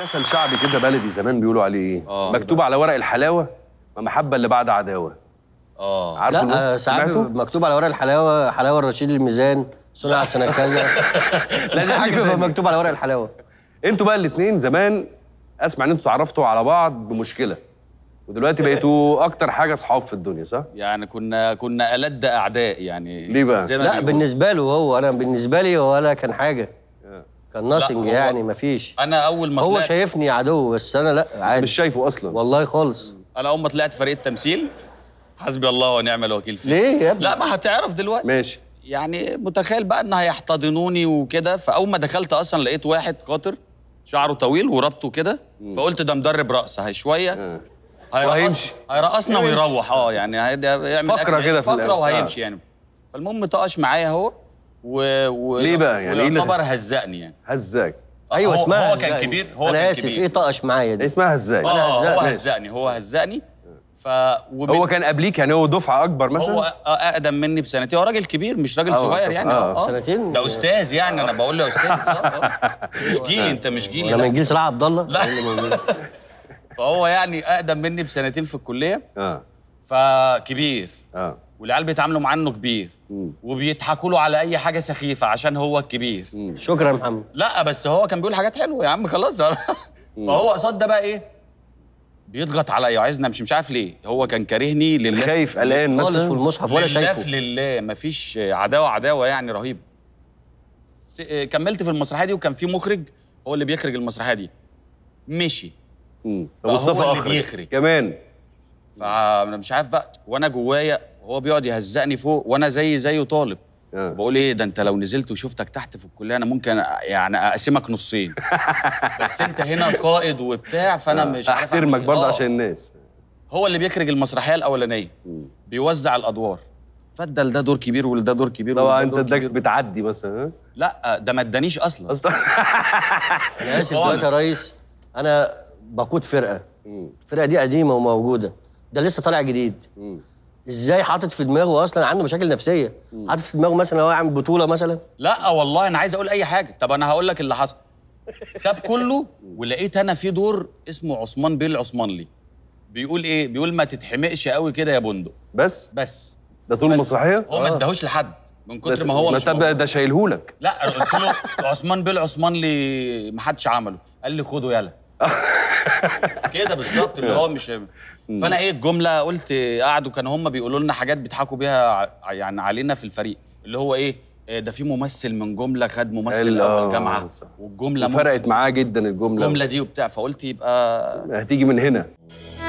مثل شعبي كده بلدي زمان بيقولوا عليه ايه؟ آه، مكتوب على ورق الحلاوه ومحبه اللي بعد عداوه اه لا آه، ساعات مكتوب على ورق الحلاوه حلاوه الرشيد الميزان صنعت سنه كذا لا دي حاجه مكتوب على ورق الحلاوه انتوا بقى الاثنين زمان اسمع ان انتوا اتعرفتوا على بعض بمشكله ودلوقتي بقيتوا اكتر حاجه اصحاب في الدنيا صح يعني كنا كنا ألد اعداء يعني ليه بقى لا بالنسبه له هو انا بالنسبه لي هو ولا كان حاجه كان ناثينج يعني مفيش انا اول ما هو طلعت شايفني عدو بس انا لا عادي مش شايفه اصلا والله خالص انا اول ما طلعت فريق التمثيل حسبي الله ونعم الوكيل فيه ليه يا ابني لا ما هتعرف دلوقتي ماشي يعني متخيل بقى ان هيحتضنوني وكده فاول ما دخلت اصلا لقيت واحد قاطر شعره طويل وربطه كده فقلت ده مدرب رقص هي شويه هيرقص آه. هيرقصنا ويروح اه يعني هيعمل فقره كده فقره وهيمشي يعني فالمهم طقش معايا هو و, و... ليه بقى يعني ايه يعتبر هزقني يعني هزاك ايوه هو اسمها هو كان كبير هو انا كان اسف كبير. ايه طقش معايا دي إيه، اسمها هزاك انا هزقني آه، هو هزقني هو هزقني ف ومن... هو كان قبليك يعني هو دفعه اكبر مثلا هو اقدم مني بسنتين هو راجل كبير مش راجل آه، صغير يعني آه. اه سنتين ده استاذ يعني انا بقول له استاذ مش جيلي انت مش جيلي لا من جيل صلاح عبد الله لا فهو يعني اقدم مني بسنتين في الكليه اه فكبير اه والعيال بيتعاملوا معاه انه كبير وبيضحكوا له على اي حاجه سخيفه عشان هو الكبير شكرا يا محمد لا بس هو كان بيقول حاجات حلوه يا عم خلاص فهو قصاد ده بقى ايه بيضغط عليا وعايزني امشي مش عارف ليه هو كان كارهني لله خايف قلقان خالص والمصحف ولا شايفه لله مفيش عداوه عداوه يعني رهيبه آه، كملت في المسرحيه دي وكان في مخرج هو اللي بيخرج المسرحيه دي مشي امم مصطفى اخرج كمان فانا مش عارف بقى وانا جوايا وهو بيقعد يهزقني فوق وانا زي زيه طالب آه. بقول ايه ده انت لو نزلت وشفتك تحت في الكليه انا ممكن يعني اقسمك نصين بس انت هنا قائد وبتاع فانا آه. مش عارف احترمك برضه إيه. آه. عشان الناس هو اللي بيخرج المسرحيه الاولانيه بيوزع الادوار فدل لده دور كبير ولده دور كبير لو انت اداك بتعدي مثلا لا ده ما ادانيش اصلا اصلا انا اسف دلوقتي يا ريس انا بقود فرقه الفرقه دي قديمه وموجوده ده لسه طالع جديد ازاي حاطط في دماغه اصلا عنده مشاكل نفسيه حاطط في دماغه مثلا هو عامل بطوله مثلا لا والله انا عايز اقول اي حاجه طب انا هقول لك اللي حصل ساب كله ولقيت انا في دور اسمه عثمان بيل عثمانلي بيقول ايه بيقول ما تتحمقش قوي كده يا بندق بس بس ده طول المسرحيه هو ما آه. اداهوش لحد من كتر ما هو مش ده, ده شايلهولك لا قلت له عثمان بيل عثمانلي ما حدش عمله قال لي خده يلا كده بالظبط اللي هو مش فانا ايه الجمله قلت قعدوا كانوا هم بيقولوا لنا حاجات بيضحكوا بيها يعني علينا في الفريق اللي هو إيه،, ايه ده في ممثل من جمله خد ممثل اول آه. جامعه والجمله فرقت معاه جدا الجمله الجمله دي وبتاع فقلت يبقى هتيجي من هنا